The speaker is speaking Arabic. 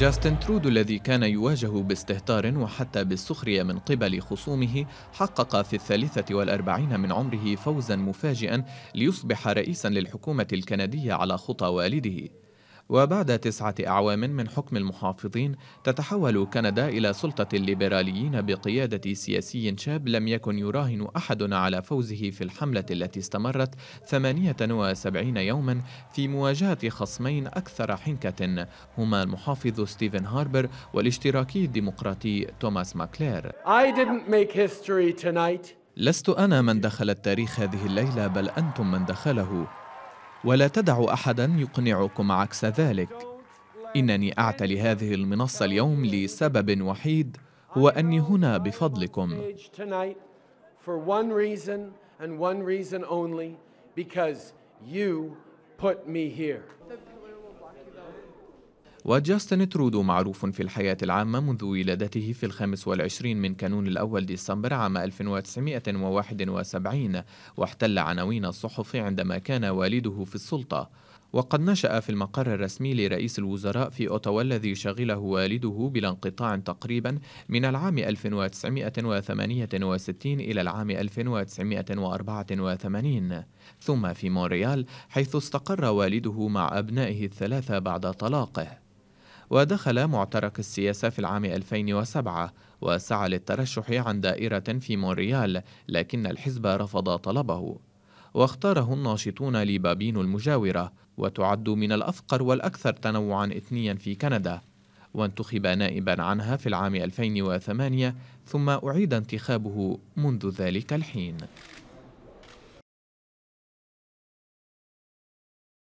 جاستن ترودو الذي كان يواجه باستهتار وحتى بالسخرية من قبل خصومه حقق في الثالثة والأربعين من عمره فوزا مفاجئا ليصبح رئيسا للحكومة الكندية على خطى والده وبعد تسعة أعوام من حكم المحافظين تتحول كندا إلى سلطة الليبراليين بقيادة سياسي شاب لم يكن يراهن أحد على فوزه في الحملة التي استمرت 78 يوما في مواجهة خصمين أكثر حنكة هما المحافظ ستيفن هاربر والاشتراكي الديمقراطي توماس ماكلير I didn't make history tonight. لست أنا من دخل التاريخ هذه الليلة بل أنتم من دخله ولا تدع احدا يقنعكم عكس ذلك انني اعتلي هذه المنصه اليوم لسبب وحيد هو اني هنا بفضلكم وجاستن ترودو معروف في الحياة العامة منذ ولادته في الخامس والعشرين من كانون الأول ديسمبر عام 1971 واحتل عناوين الصحف عندما كان والده في السلطة وقد نشأ في المقر الرسمي لرئيس الوزراء في أوتاوا الذي شغله والده بلا انقطاع تقريبا من العام 1968 إلى العام 1984 ثم في مونريال حيث استقر والده مع أبنائه الثلاثة بعد طلاقه ودخل معترك السياسة في العام 2007 وسعى للترشح عن دائرة في مونريال لكن الحزب رفض طلبه واختاره الناشطون لبابين المجاورة وتعد من الأفقر والأكثر تنوعا إثنيا في كندا وانتخب نائبا عنها في العام 2008 ثم أعيد انتخابه منذ ذلك الحين